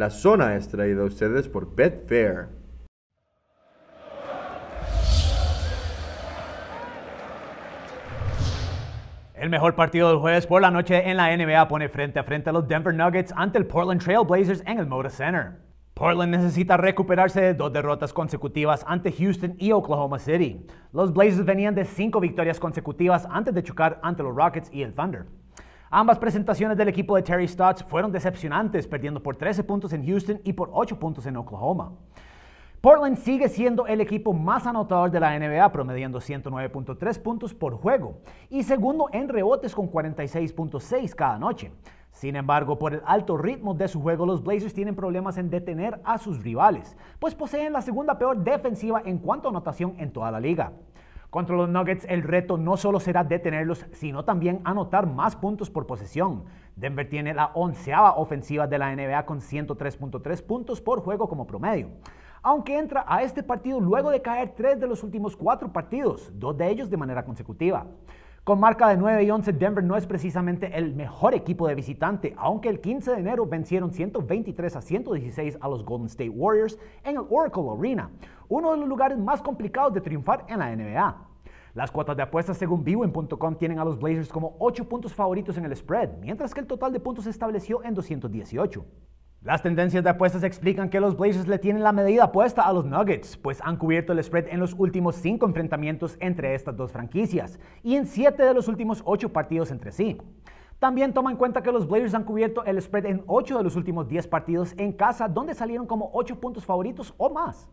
La zona es traída a ustedes por Fair. El mejor partido del jueves por la noche en la NBA pone frente a frente a los Denver Nuggets ante el Portland Trail Blazers en el Moda Center. Portland necesita recuperarse de dos derrotas consecutivas ante Houston y Oklahoma City. Los Blazers venían de cinco victorias consecutivas antes de chocar ante los Rockets y el Thunder. Ambas presentaciones del equipo de Terry Stotts fueron decepcionantes, perdiendo por 13 puntos en Houston y por 8 puntos en Oklahoma. Portland sigue siendo el equipo más anotador de la NBA, promediando 109.3 puntos por juego y segundo en rebotes con 46.6 cada noche. Sin embargo, por el alto ritmo de su juego, los Blazers tienen problemas en detener a sus rivales, pues poseen la segunda peor defensiva en cuanto a anotación en toda la liga. Contra los Nuggets, el reto no solo será detenerlos, sino también anotar más puntos por posesión. Denver tiene la onceava ofensiva de la NBA con 103.3 puntos por juego como promedio. Aunque entra a este partido luego de caer tres de los últimos cuatro partidos, dos de ellos de manera consecutiva. Con marca de 9 y 11, Denver no es precisamente el mejor equipo de visitante, aunque el 15 de enero vencieron 123 a 116 a los Golden State Warriors en el Oracle Arena, uno de los lugares más complicados de triunfar en la NBA. Las cuotas de apuestas según Bwin.com tienen a los Blazers como 8 puntos favoritos en el spread, mientras que el total de puntos se estableció en 218. Las tendencias de apuestas explican que los Blazers le tienen la medida puesta a los Nuggets, pues han cubierto el spread en los últimos cinco enfrentamientos entre estas dos franquicias y en siete de los últimos ocho partidos entre sí. También toma en cuenta que los Blazers han cubierto el spread en 8 de los últimos 10 partidos en casa, donde salieron como 8 puntos favoritos o más.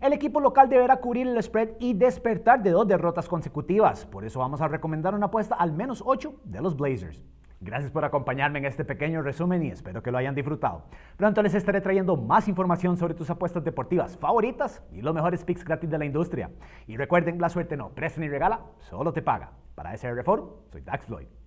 El equipo local deberá cubrir el spread y despertar de dos derrotas consecutivas, por eso vamos a recomendar una apuesta al menos 8 de los Blazers. Gracias por acompañarme en este pequeño resumen y espero que lo hayan disfrutado. Pronto les estaré trayendo más información sobre tus apuestas deportivas favoritas y los mejores picks gratis de la industria. Y recuerden, la suerte no presta ni regala, solo te paga. Para SR Reform, soy Dax Floyd.